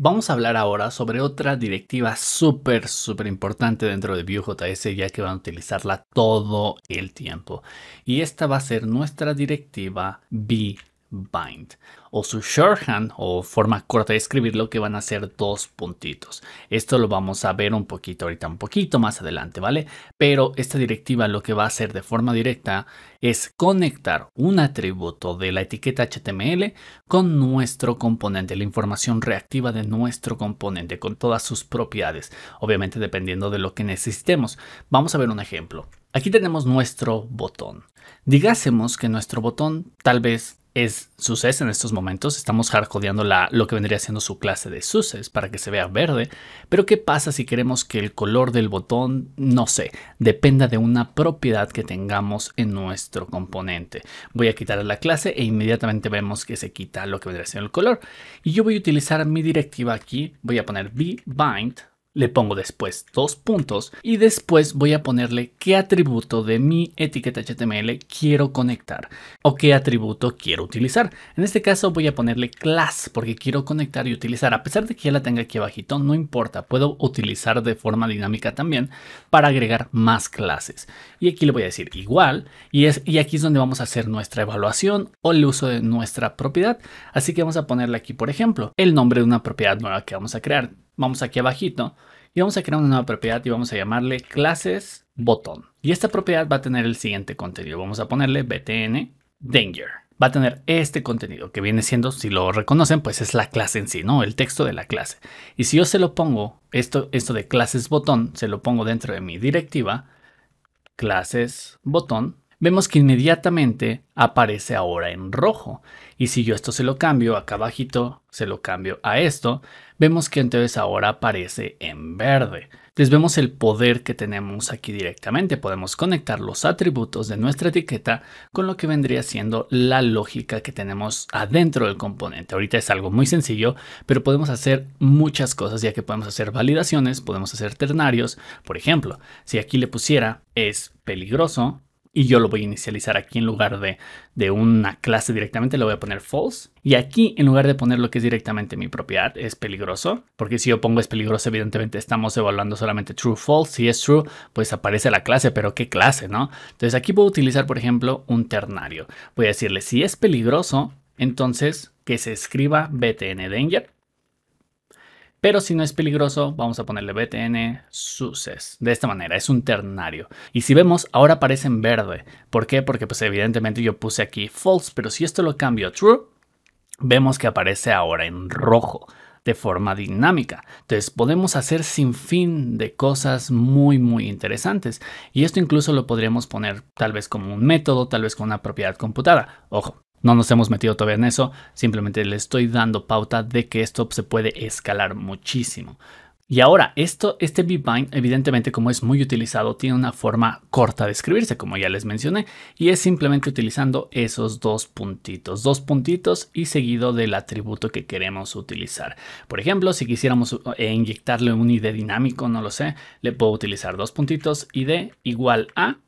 Vamos a hablar ahora sobre otra directiva súper, súper importante dentro de Vue.js ya que van a utilizarla todo el tiempo. Y esta va a ser nuestra directiva B bind o su shorthand o forma corta de escribirlo que van a ser dos puntitos. Esto lo vamos a ver un poquito ahorita, un poquito más adelante, ¿vale? Pero esta directiva lo que va a hacer de forma directa es conectar un atributo de la etiqueta HTML con nuestro componente, la información reactiva de nuestro componente con todas sus propiedades, obviamente dependiendo de lo que necesitemos. Vamos a ver un ejemplo. Aquí tenemos nuestro botón. Digásemos que nuestro botón tal vez es Suces en estos momentos. Estamos hardcodeando la, lo que vendría siendo su clase de suces para que se vea verde. Pero ¿qué pasa si queremos que el color del botón, no sé, dependa de una propiedad que tengamos en nuestro componente? Voy a quitar la clase e inmediatamente vemos que se quita lo que vendría siendo el color. Y yo voy a utilizar mi directiva aquí. Voy a poner bind le pongo después dos puntos y después voy a ponerle qué atributo de mi etiqueta HTML quiero conectar o qué atributo quiero utilizar. En este caso voy a ponerle class porque quiero conectar y utilizar. A pesar de que ya la tenga aquí abajito, no importa, puedo utilizar de forma dinámica también para agregar más clases. Y aquí le voy a decir igual y, es, y aquí es donde vamos a hacer nuestra evaluación o el uso de nuestra propiedad. Así que vamos a ponerle aquí, por ejemplo, el nombre de una propiedad nueva que vamos a crear. Vamos aquí abajito y vamos a crear una nueva propiedad y vamos a llamarle clases botón. Y esta propiedad va a tener el siguiente contenido. Vamos a ponerle btn danger. Va a tener este contenido que viene siendo, si lo reconocen, pues es la clase en sí, ¿no? El texto de la clase. Y si yo se lo pongo, esto, esto de clases botón, se lo pongo dentro de mi directiva, clases botón, vemos que inmediatamente aparece ahora en rojo. Y si yo esto se lo cambio acá abajito, se lo cambio a esto, vemos que entonces ahora aparece en verde. Entonces vemos el poder que tenemos aquí directamente. Podemos conectar los atributos de nuestra etiqueta con lo que vendría siendo la lógica que tenemos adentro del componente. Ahorita es algo muy sencillo, pero podemos hacer muchas cosas ya que podemos hacer validaciones, podemos hacer ternarios. Por ejemplo, si aquí le pusiera es peligroso, y yo lo voy a inicializar aquí en lugar de, una clase directamente, le voy a poner false. Y aquí en lugar de poner lo que es directamente mi propiedad, es peligroso, porque si yo pongo es peligroso, evidentemente estamos evaluando solamente true, false. Si es true, pues aparece la clase, pero ¿qué clase, no? Entonces aquí puedo utilizar, por ejemplo, un ternario. Voy a decirle, si es peligroso, entonces que se escriba btn danger pero si no es peligroso, vamos a ponerle btn suces. De esta manera, es un ternario. Y si vemos, ahora aparece en verde. ¿Por qué? Porque pues evidentemente yo puse aquí false, pero si esto lo cambio a true, vemos que aparece ahora en rojo de forma dinámica. Entonces podemos hacer sin fin de cosas muy muy interesantes y esto incluso lo podríamos poner tal vez como un método, tal vez con una propiedad computada. Ojo, no nos hemos metido todavía en eso, simplemente le estoy dando pauta de que esto se puede escalar muchísimo. Y ahora, esto, este v-bind, evidentemente, como es muy utilizado, tiene una forma corta de escribirse, como ya les mencioné, y es simplemente utilizando esos dos puntitos, dos puntitos y seguido del atributo que queremos utilizar. Por ejemplo, si quisiéramos eh, inyectarle un ID dinámico, no lo sé, le puedo utilizar dos puntitos, ID igual a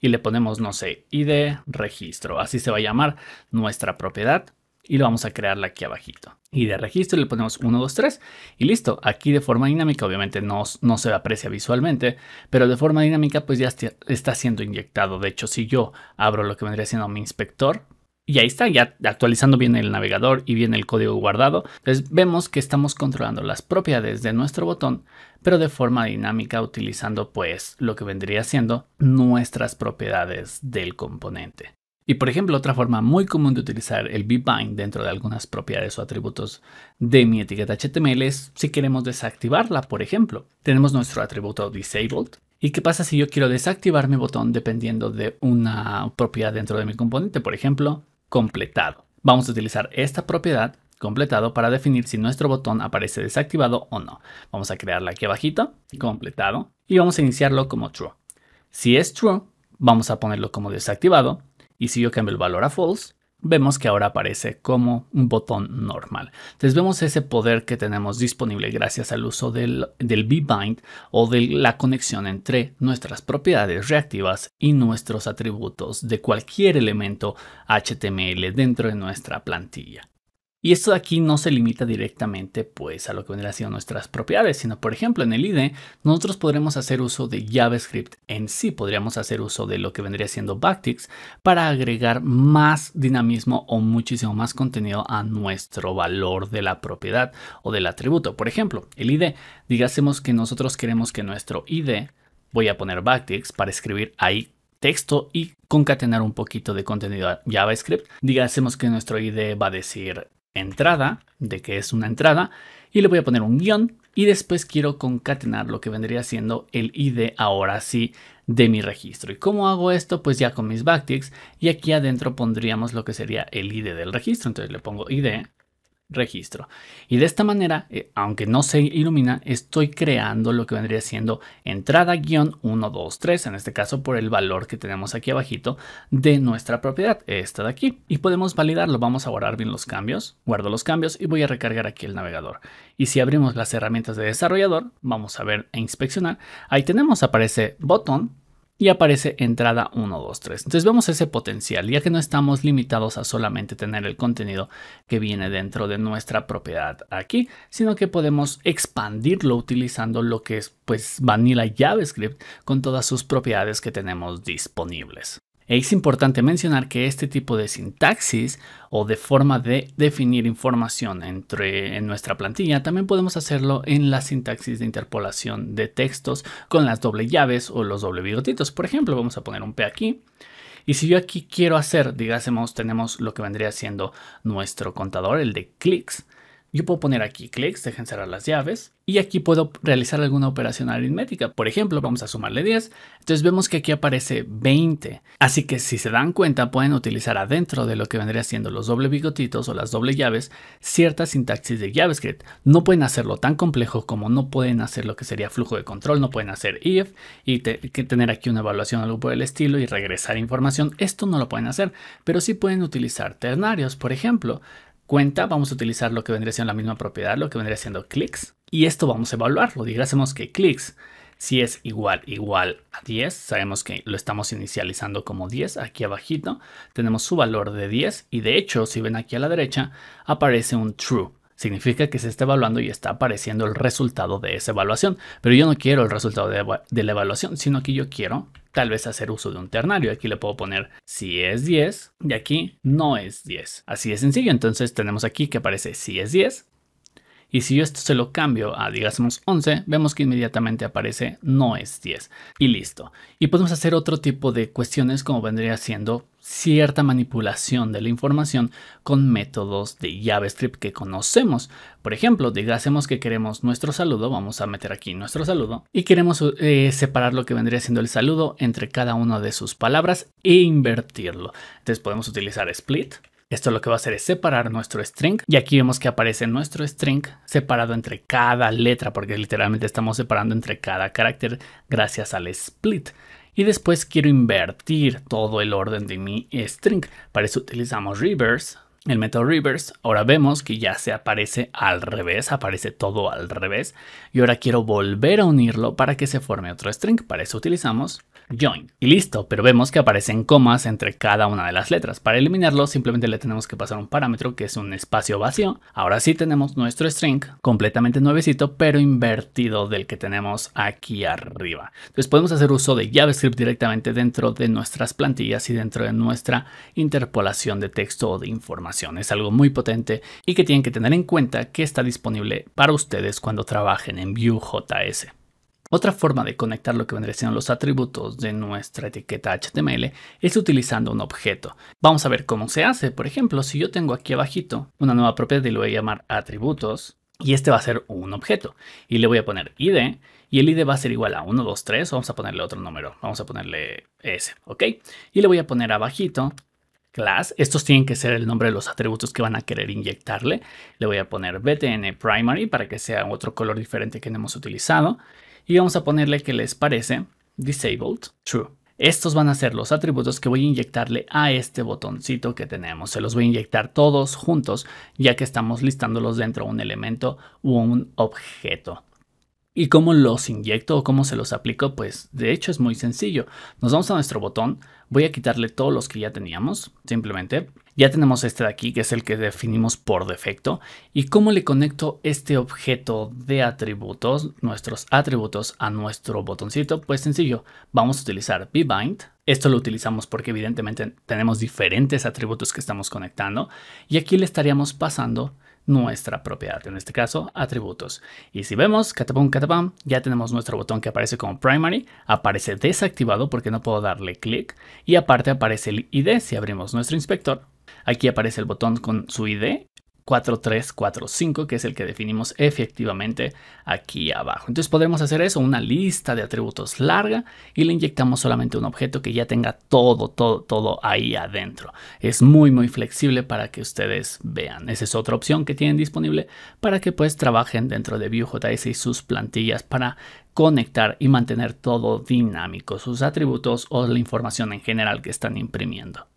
y le ponemos, no sé, ID registro. Así se va a llamar nuestra propiedad y lo vamos a crear aquí abajito. Id de registro le ponemos 1, 2, 3 y listo. Aquí de forma dinámica obviamente no, no se aprecia visualmente, pero de forma dinámica pues ya está siendo inyectado. De hecho, si yo abro lo que vendría siendo mi inspector, y ahí está, ya actualizando bien el navegador y bien el código guardado. Entonces pues vemos que estamos controlando las propiedades de nuestro botón pero de forma dinámica utilizando pues lo que vendría siendo nuestras propiedades del componente. Y por ejemplo, otra forma muy común de utilizar el v-bind dentro de algunas propiedades o atributos de mi etiqueta HTML es si queremos desactivarla, por ejemplo. Tenemos nuestro atributo disabled. ¿Y qué pasa si yo quiero desactivar mi botón dependiendo de una propiedad dentro de mi componente? Por ejemplo, completado. Vamos a utilizar esta propiedad completado para definir si nuestro botón aparece desactivado o no. Vamos a crearla aquí abajito, completado, y vamos a iniciarlo como true. Si es true, vamos a ponerlo como desactivado, y si yo cambio el valor a false, vemos que ahora aparece como un botón normal. Entonces vemos ese poder que tenemos disponible gracias al uso del, del o de la conexión entre nuestras propiedades reactivas y nuestros atributos de cualquier elemento HTML dentro de nuestra plantilla. Y esto de aquí no se limita directamente pues a lo que vendrían siendo nuestras propiedades, sino por ejemplo en el ID, e, nosotros podremos hacer uso de JavaScript en sí, podríamos hacer uso de lo que vendría siendo Backticks para agregar más dinamismo o muchísimo más contenido a nuestro valor de la propiedad o del atributo. Por ejemplo, el ID, e, digásemos que nosotros queremos que nuestro ID, e, voy a poner Backticks para escribir ahí texto y concatenar un poquito de contenido a JavaScript. Digásemos que nuestro ID va a decir entrada, de que es una entrada, y le voy a poner un guión y después quiero concatenar lo que vendría siendo el ID ahora sí de mi registro. ¿Y cómo hago esto? Pues ya con mis backticks y aquí adentro pondríamos lo que sería el ID del registro. Entonces le pongo ID registro. Y de esta manera, eh, aunque no se ilumina, estoy creando lo que vendría siendo entrada-123, guión en este caso por el valor que tenemos aquí abajito de nuestra propiedad, esta de aquí. Y podemos validarlo, vamos a guardar bien los cambios, guardo los cambios y voy a recargar aquí el navegador. Y si abrimos las herramientas de desarrollador, vamos a ver e inspeccionar, ahí tenemos, aparece botón, y aparece entrada 1, 2, 3. Entonces vemos ese potencial, ya que no estamos limitados a solamente tener el contenido que viene dentro de nuestra propiedad aquí, sino que podemos expandirlo utilizando lo que es pues vanilla JavaScript con todas sus propiedades que tenemos disponibles. E es importante mencionar que este tipo de sintaxis o de forma de definir información entre, en nuestra plantilla también podemos hacerlo en la sintaxis de interpolación de textos con las doble llaves o los doble bigotitos. Por ejemplo, vamos a poner un P aquí. Y si yo aquí quiero hacer, digásemos, tenemos lo que vendría siendo nuestro contador, el de clics. Yo puedo poner aquí clics, dejen cerrar las llaves y aquí puedo realizar alguna operación aritmética. Por ejemplo, vamos a sumarle 10. Entonces vemos que aquí aparece 20. Así que si se dan cuenta pueden utilizar adentro de lo que vendría siendo los doble bigotitos o las doble llaves cierta sintaxis de JavaScript. No pueden hacerlo tan complejo como no pueden hacer lo que sería flujo de control, no pueden hacer if y tener aquí una evaluación o algo por el estilo y regresar información. Esto no lo pueden hacer, pero sí pueden utilizar ternarios, por ejemplo cuenta, vamos a utilizar lo que vendría siendo la misma propiedad, lo que vendría siendo clics. Y esto vamos a evaluarlo. digamos que clics, si es igual, igual a 10, sabemos que lo estamos inicializando como 10. Aquí abajito tenemos su valor de 10 y de hecho, si ven aquí a la derecha, aparece un true. Significa que se está evaluando y está apareciendo el resultado de esa evaluación. Pero yo no quiero el resultado de, de la evaluación, sino que yo quiero tal vez hacer uso de un ternario. Aquí le puedo poner si es 10 y aquí no es 10. Así de sencillo. Entonces tenemos aquí que aparece si es 10. Y si yo esto se lo cambio a digamos 11, vemos que inmediatamente aparece no es 10. Y listo. Y podemos hacer otro tipo de cuestiones como vendría siendo cierta manipulación de la información con métodos de JavaScript que conocemos. Por ejemplo, digásemos que queremos nuestro saludo, vamos a meter aquí nuestro saludo y queremos eh, separar lo que vendría siendo el saludo entre cada una de sus palabras e invertirlo. Entonces podemos utilizar split. Esto lo que va a hacer es separar nuestro string y aquí vemos que aparece nuestro string separado entre cada letra porque literalmente estamos separando entre cada carácter gracias al split y después quiero invertir todo el orden de mi string. Para eso utilizamos reverse el método reverse, ahora vemos que ya se aparece al revés, aparece todo al revés. Y ahora quiero volver a unirlo para que se forme otro string. Para eso utilizamos join. Y listo, pero vemos que aparecen comas entre cada una de las letras. Para eliminarlo simplemente le tenemos que pasar un parámetro que es un espacio vacío. Ahora sí tenemos nuestro string completamente nuevecito, pero invertido del que tenemos aquí arriba. Entonces podemos hacer uso de JavaScript directamente dentro de nuestras plantillas y dentro de nuestra interpolación de texto o de información. Es algo muy potente y que tienen que tener en cuenta que está disponible para ustedes cuando trabajen en Vue.js. Otra forma de conectar lo que vendrían los atributos de nuestra etiqueta HTML es utilizando un objeto. Vamos a ver cómo se hace. Por ejemplo, si yo tengo aquí abajito una nueva propiedad y le voy a llamar atributos, y este va a ser un objeto. Y le voy a poner id. Y el id va a ser igual a 1, 2, 3. Vamos a ponerle otro número. Vamos a ponerle S. ¿Ok? Y le voy a poner abajito class. Estos tienen que ser el nombre de los atributos que van a querer inyectarle. Le voy a poner btn primary para que sea otro color diferente que no hemos utilizado. Y vamos a ponerle que les parece disabled true. Estos van a ser los atributos que voy a inyectarle a este botoncito que tenemos. Se los voy a inyectar todos juntos ya que estamos listándolos dentro de un elemento o un objeto. ¿Y cómo los inyecto o cómo se los aplico? Pues de hecho es muy sencillo. Nos vamos a nuestro botón, voy a quitarle todos los que ya teníamos, simplemente. Ya tenemos este de aquí, que es el que definimos por defecto. ¿Y cómo le conecto este objeto de atributos, nuestros atributos, a nuestro botoncito? Pues sencillo, vamos a utilizar vbind. Esto lo utilizamos porque evidentemente tenemos diferentes atributos que estamos conectando. Y aquí le estaríamos pasando nuestra propiedad, en este caso atributos. Y si vemos, catapum, catapam, ya tenemos nuestro botón que aparece como primary, aparece desactivado porque no puedo darle clic y aparte aparece el ID si abrimos nuestro inspector. Aquí aparece el botón con su ID 4345, que es el que definimos efectivamente aquí abajo. Entonces podemos hacer eso, una lista de atributos larga y le inyectamos solamente un objeto que ya tenga todo, todo, todo ahí adentro. Es muy, muy flexible para que ustedes vean. Esa es otra opción que tienen disponible para que pues trabajen dentro de Vue.js y sus plantillas para conectar y mantener todo dinámico, sus atributos o la información en general que están imprimiendo.